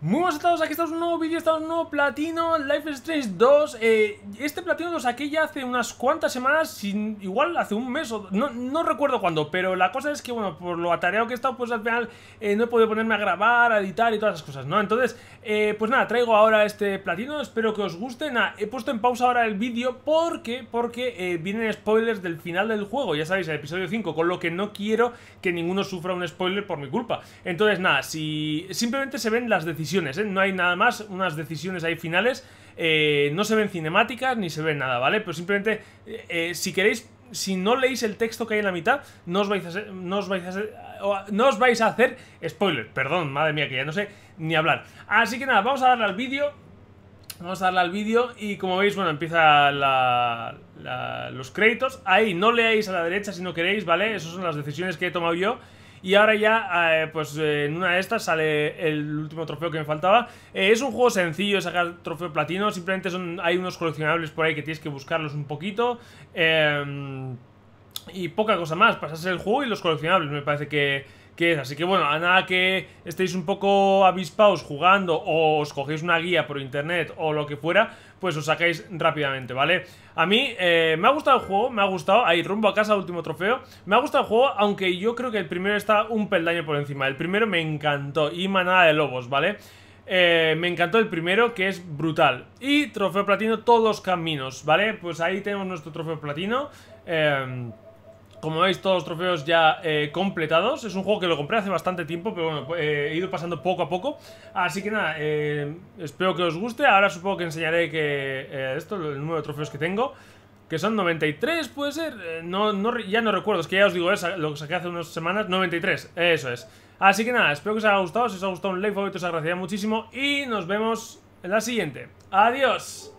Muy buenas a todos, aquí está en un nuevo vídeo, estamos un nuevo platino, Life is Strange 2 eh, Este platino lo saqué ya hace unas cuantas semanas, igual hace un mes o no, recuerdo cuándo Pero la cosa es que, bueno, por lo atareado que he estado, pues al final eh, no he podido ponerme a grabar, a editar y todas esas cosas, ¿no? Entonces, eh, pues nada, traigo ahora este platino, espero que os guste Nada, he puesto en pausa ahora el vídeo porque, porque vienen spoilers del final del juego, ya sabéis, el episodio 5 Con lo que no quiero que ninguno sufra un spoiler por mi culpa Entonces nada, si simplemente se ven las decisiones ¿eh? No hay nada más, unas decisiones ahí finales. Eh, no se ven cinemáticas ni se ve nada, ¿vale? Pero simplemente, eh, si queréis, si no leéis el texto que hay en la mitad, no os vais a hacer, no os vais a no os vais a hacer spoiler. Perdón, madre mía, que ya no sé ni hablar. Así que nada, vamos a darle al vídeo. Vamos a darle al vídeo y como veis, bueno, empieza la, los créditos. Ahí, no leáis a la derecha si no queréis, ¿vale? Esas son las decisiones que he tomado yo. Y ahora ya, eh, pues eh, en una de estas sale el último trofeo que me faltaba. Eh, es un juego sencillo sacar trofeo platino. Simplemente son, hay unos coleccionables por ahí que tienes que buscarlos un poquito. Eh y poca cosa más, pasase el juego y los coleccionables, me parece que, es. Así que bueno, a nada que estéis un poco avispados jugando o os cogéis una guía por internet o lo que fuera, pues os sacáis rápidamente, ¿vale? A mí eh, me ha gustado el juego, me ha gustado, ahí rumbo a casa, último trofeo, me ha gustado el juego, aunque yo creo que el primero está un peldaño por encima. El primero me encantó y manada de lobos, ¿vale? Eh, me encantó el primero, que es brutal. Y trofeo platino, todos los caminos, ¿vale? Pues ahí tenemos nuestro trofeo platino. Em, como veis, todos los trofeos ya eh, completados. Es un juego que lo compré hace bastante tiempo, pero bueno, eh, he ido pasando poco a poco. Así que nada, eh, espero que os guste. Ahora supongo que enseñaré que esto, el número de trofeos que tengo. Que son 93, puede ser. ya no recuerdo, es que ya os digo lo que saqué hace unas semanas. 93, eso es. Así que nada, espero que os haya gustado. Si os ha gustado un like, favorito, os agradecería muchísimo. Y nos vemos en la siguiente. Adiós.